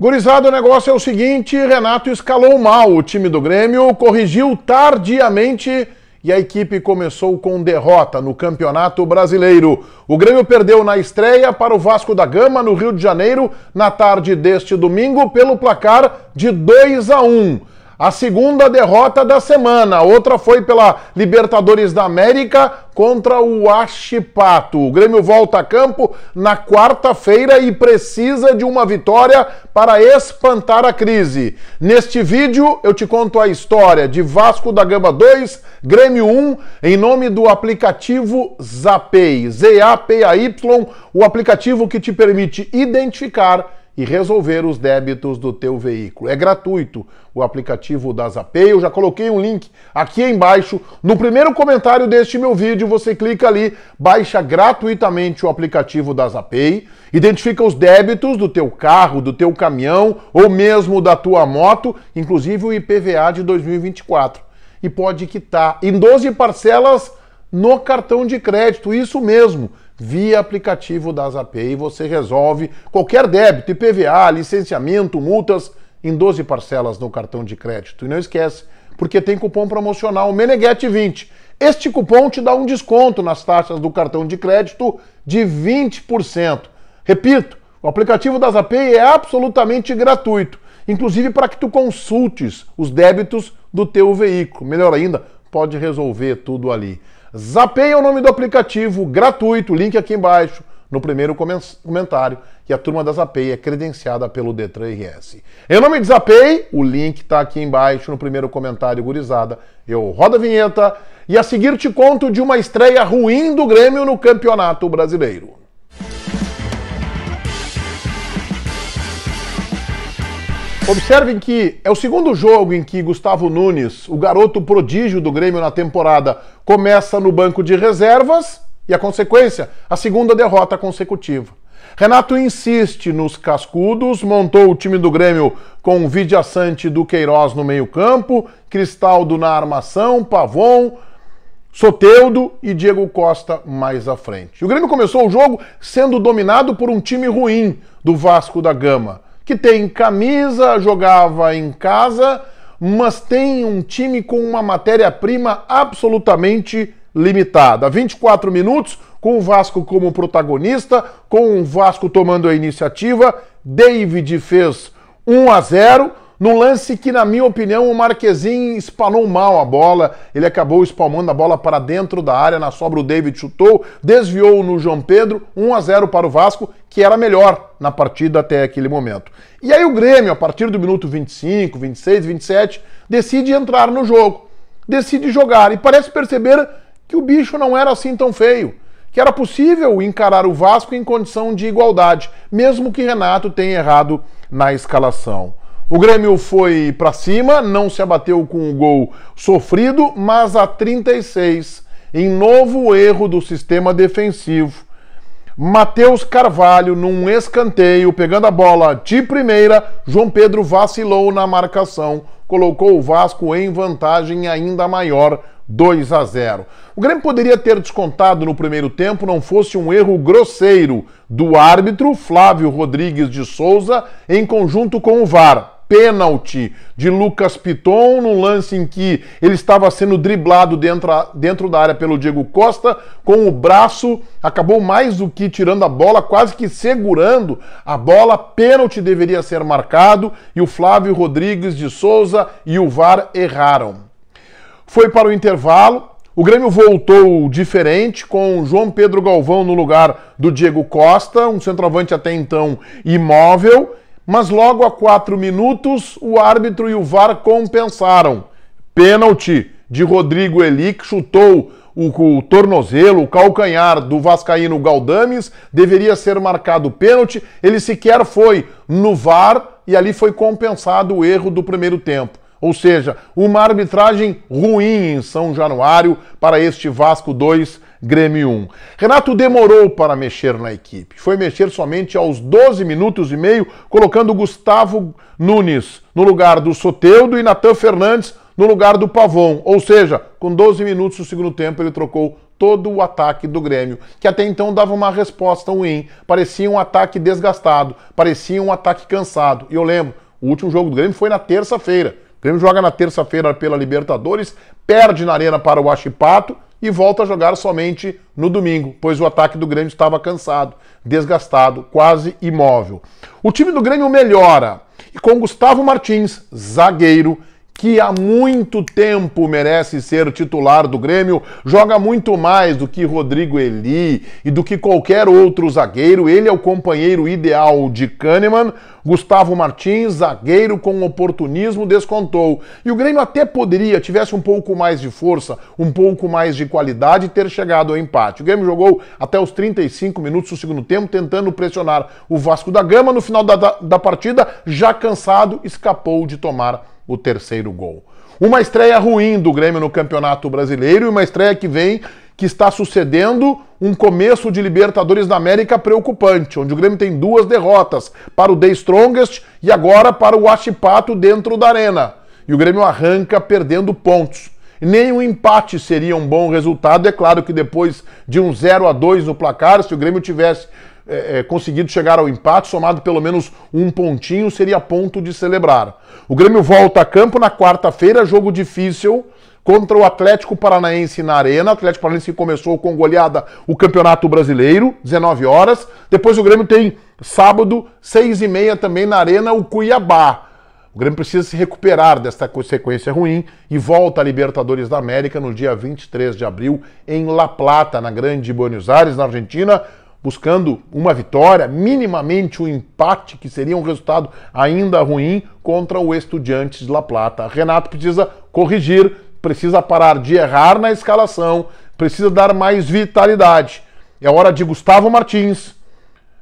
Gurizada, o negócio é o seguinte: Renato escalou mal o time do Grêmio, corrigiu tardiamente e a equipe começou com derrota no Campeonato Brasileiro. O Grêmio perdeu na estreia para o Vasco da Gama, no Rio de Janeiro, na tarde deste domingo, pelo placar de 2 a 1. A segunda derrota da semana, a outra foi pela Libertadores da América contra o Achipato. O Grêmio volta a campo na quarta-feira e precisa de uma vitória para espantar a crise. Neste vídeo eu te conto a história de Vasco da Gama 2, Grêmio 1, em nome do aplicativo Zapay, Z-A-P-A-Y, o aplicativo que te permite identificar e resolver os débitos do teu veículo. É gratuito o aplicativo da Zapay. Eu já coloquei um link aqui embaixo. No primeiro comentário deste meu vídeo, você clica ali, baixa gratuitamente o aplicativo da Zapay, identifica os débitos do teu carro, do teu caminhão ou mesmo da tua moto, inclusive o IPVA de 2024, e pode quitar em 12 parcelas no cartão de crédito. Isso mesmo via aplicativo da Zapay você resolve qualquer débito, IPVA, licenciamento, multas em 12 parcelas no cartão de crédito. E não esquece, porque tem cupom promocional Meneguete 20. Este cupom te dá um desconto nas taxas do cartão de crédito de 20%. Repito, o aplicativo da Zapay é absolutamente gratuito, inclusive para que tu consultes os débitos do teu veículo. Melhor ainda, pode resolver tudo ali é o nome do aplicativo gratuito, link aqui embaixo, no primeiro comentário, E a turma da Zapei é credenciada pelo D3RS. Em nome de Zapei, o link está aqui embaixo no primeiro comentário, gurizada. Eu rodo a vinheta e a seguir te conto de uma estreia ruim do Grêmio no Campeonato Brasileiro. Observem que é o segundo jogo em que Gustavo Nunes, o garoto prodígio do Grêmio na temporada, começa no banco de reservas e a consequência, a segunda derrota consecutiva. Renato insiste nos cascudos, montou o time do Grêmio com Vidia Sante do Queiroz no meio-campo, Cristaldo na armação, Pavon, Soteudo e Diego Costa mais à frente. O Grêmio começou o jogo sendo dominado por um time ruim do Vasco da Gama que tem camisa, jogava em casa, mas tem um time com uma matéria-prima absolutamente limitada. 24 minutos, com o Vasco como protagonista, com o Vasco tomando a iniciativa. David fez 1 a 0 no lance que, na minha opinião, o Marquezinho espanou mal a bola. Ele acabou espalmando a bola para dentro da área, na sobra o David chutou, desviou no João Pedro, 1 a 0 para o Vasco que era melhor na partida até aquele momento. E aí o Grêmio, a partir do minuto 25, 26, 27, decide entrar no jogo, decide jogar e parece perceber que o bicho não era assim tão feio, que era possível encarar o Vasco em condição de igualdade, mesmo que Renato tenha errado na escalação. O Grêmio foi para cima, não se abateu com o gol sofrido, mas a 36, em novo erro do sistema defensivo, Matheus Carvalho num escanteio, pegando a bola de primeira, João Pedro vacilou na marcação, colocou o Vasco em vantagem ainda maior, 2 a 0. O Grêmio poderia ter descontado no primeiro tempo, não fosse um erro grosseiro do árbitro Flávio Rodrigues de Souza em conjunto com o VAR pênalti de Lucas Piton, num lance em que ele estava sendo driblado dentro, dentro da área pelo Diego Costa, com o braço, acabou mais do que tirando a bola, quase que segurando a bola. Pênalti deveria ser marcado e o Flávio Rodrigues de Souza e o VAR erraram. Foi para o intervalo, o Grêmio voltou diferente, com João Pedro Galvão no lugar do Diego Costa, um centroavante até então imóvel, mas logo a quatro minutos o árbitro e o VAR compensaram. Pênalti de Rodrigo Eli, que chutou o, o, tornozelo, o calcanhar do Vascaíno Galdames, deveria ser marcado pênalti. Ele sequer foi no VAR e ali foi compensado o erro do primeiro tempo. Ou seja, uma arbitragem ruim em São Januário para este Vasco 2, Grêmio 1. Renato demorou para mexer na equipe. Foi mexer somente aos 12 minutos e meio, colocando Gustavo Nunes no lugar do Soteudo e Natan Fernandes no lugar do Pavon. Ou seja, com 12 minutos do segundo tempo, ele trocou todo o ataque do Grêmio, que até então dava uma resposta ruim. Parecia um ataque desgastado, parecia um ataque cansado. E eu lembro, o último jogo do Grêmio foi na terça-feira. O Grêmio joga na terça-feira pela Libertadores, perde na arena para o Achipato e volta a jogar somente no domingo, pois o ataque do Grêmio estava cansado, desgastado, quase imóvel. O time do Grêmio melhora e com Gustavo Martins, zagueiro, que há muito tempo merece ser titular do Grêmio, joga muito mais do que Rodrigo Eli e do que qualquer outro zagueiro. Ele é o companheiro ideal de Kahneman. Gustavo Martins, zagueiro com oportunismo, descontou. E o Grêmio até poderia, tivesse um pouco mais de força, um pouco mais de qualidade, ter chegado ao empate. O Grêmio jogou até os 35 minutos do segundo tempo, tentando pressionar o Vasco da Gama. No final da, da, da partida, já cansado, escapou de tomar o terceiro gol. Uma estreia ruim do Grêmio no Campeonato Brasileiro e uma estreia que vem que está sucedendo um começo de Libertadores da América preocupante, onde o Grêmio tem duas derrotas para o The Strongest e agora para o achipato dentro da arena. E o Grêmio arranca perdendo pontos. Nem um empate seria um bom resultado. É claro que depois de um 0 a 2 no placar, se o Grêmio tivesse é, é, conseguido chegar ao empate, somado pelo menos um pontinho, seria ponto de celebrar. O Grêmio volta a campo na quarta-feira, jogo difícil contra o Atlético Paranaense na Arena. O Atlético Paranaense começou com goleada o Campeonato Brasileiro, 19 horas. Depois o Grêmio tem sábado, 6 e meia também na Arena, o Cuiabá. O Grêmio precisa se recuperar desta sequência ruim e volta à Libertadores da América no dia 23 de abril em La Plata, na Grande Buenos Aires, na Argentina, buscando uma vitória, minimamente um empate, que seria um resultado ainda ruim, contra o Estudiantes de La Plata. Renato precisa corrigir, precisa parar de errar na escalação, precisa dar mais vitalidade. É hora de Gustavo Martins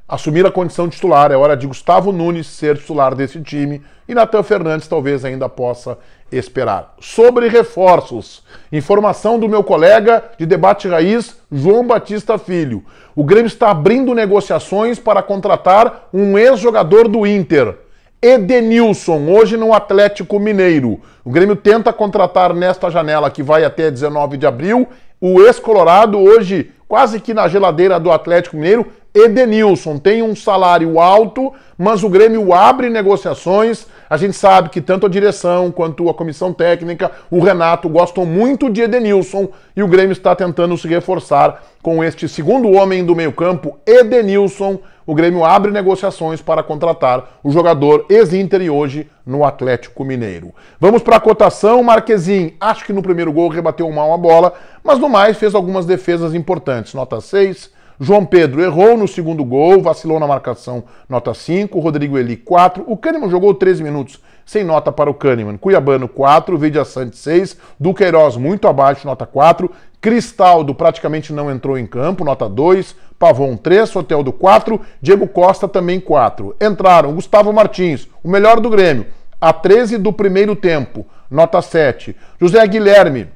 assumir a condição de titular. É hora de Gustavo Nunes ser titular desse time e Natan Fernandes talvez ainda possa esperar. Sobre reforços, informação do meu colega de debate raiz, João Batista Filho. O Grêmio está abrindo negociações para contratar um ex-jogador do Inter. Edenilson, hoje no Atlético Mineiro. O Grêmio tenta contratar nesta janela que vai até 19 de abril o ex-colorado, hoje quase que na geladeira do Atlético Mineiro. Edenilson tem um salário alto, mas o Grêmio abre negociações. A gente sabe que tanto a direção quanto a comissão técnica, o Renato, gostam muito de Edenilson e o Grêmio está tentando se reforçar com este segundo homem do meio-campo, Edenilson. O Grêmio abre negociações para contratar o jogador ex-Inter e hoje no Atlético Mineiro. Vamos para a cotação. Marquezinho, acho que no primeiro gol rebateu mal a bola, mas no mais fez algumas defesas importantes atacantes, nota 6. João Pedro errou no segundo gol, vacilou na marcação, nota 5. Rodrigo Eli, 4. O Kahneman jogou 13 minutos, sem nota para o Kahneman. Cuiabano, 4. Vidia Santos, 6. Duqueiroz, muito abaixo, nota 4. Cristaldo praticamente não entrou em campo, nota 2. Pavon 3, Soteldo 4, Diego Costa também 4. Entraram Gustavo Martins, o melhor do Grêmio, a 13 do primeiro tempo, nota 7. José Guilherme,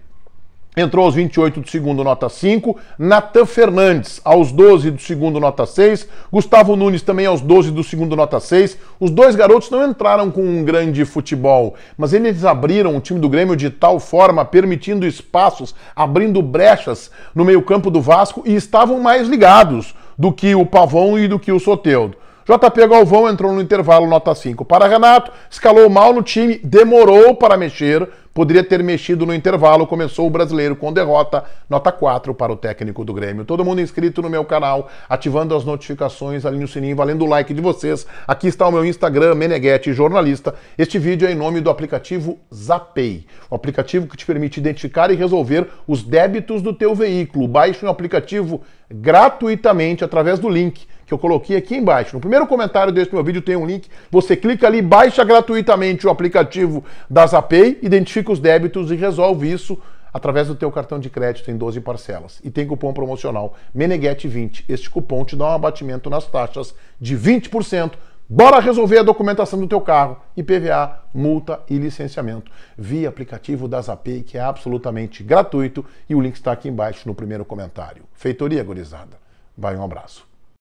Entrou aos 28 do segundo, nota 5. Natan Fernandes, aos 12 do segundo, nota 6. Gustavo Nunes também aos 12 do segundo, nota 6. Os dois garotos não entraram com um grande futebol, mas eles abriram o time do Grêmio de tal forma, permitindo espaços, abrindo brechas no meio-campo do Vasco e estavam mais ligados do que o Pavão e do que o Soteudo. JP Galvão entrou no intervalo nota 5 para Renato, escalou mal no time, demorou para mexer, poderia ter mexido no intervalo. Começou o brasileiro com derrota, nota 4 para o técnico do Grêmio. Todo mundo inscrito no meu canal, ativando as notificações ali no sininho, valendo o like de vocês. Aqui está o meu Instagram, Meneghete Jornalista. Este vídeo é em nome do aplicativo Zapay, o um aplicativo que te permite identificar e resolver os débitos do teu veículo. Baixe o um aplicativo gratuitamente através do link que eu coloquei aqui embaixo. No primeiro comentário deste meu vídeo tem um link. Você clica ali, baixa gratuitamente o aplicativo da Zapay, identifica os débitos e resolve isso através do teu cartão de crédito em 12 parcelas. E tem cupom promocional Meneguete20. Este cupom te dá um abatimento nas taxas de 20%. Bora resolver a documentação do teu carro, IPVA, multa e licenciamento via aplicativo da Zapay, que é absolutamente gratuito e o link está aqui embaixo no primeiro comentário. Feitoria, gurizada. Vai um abraço.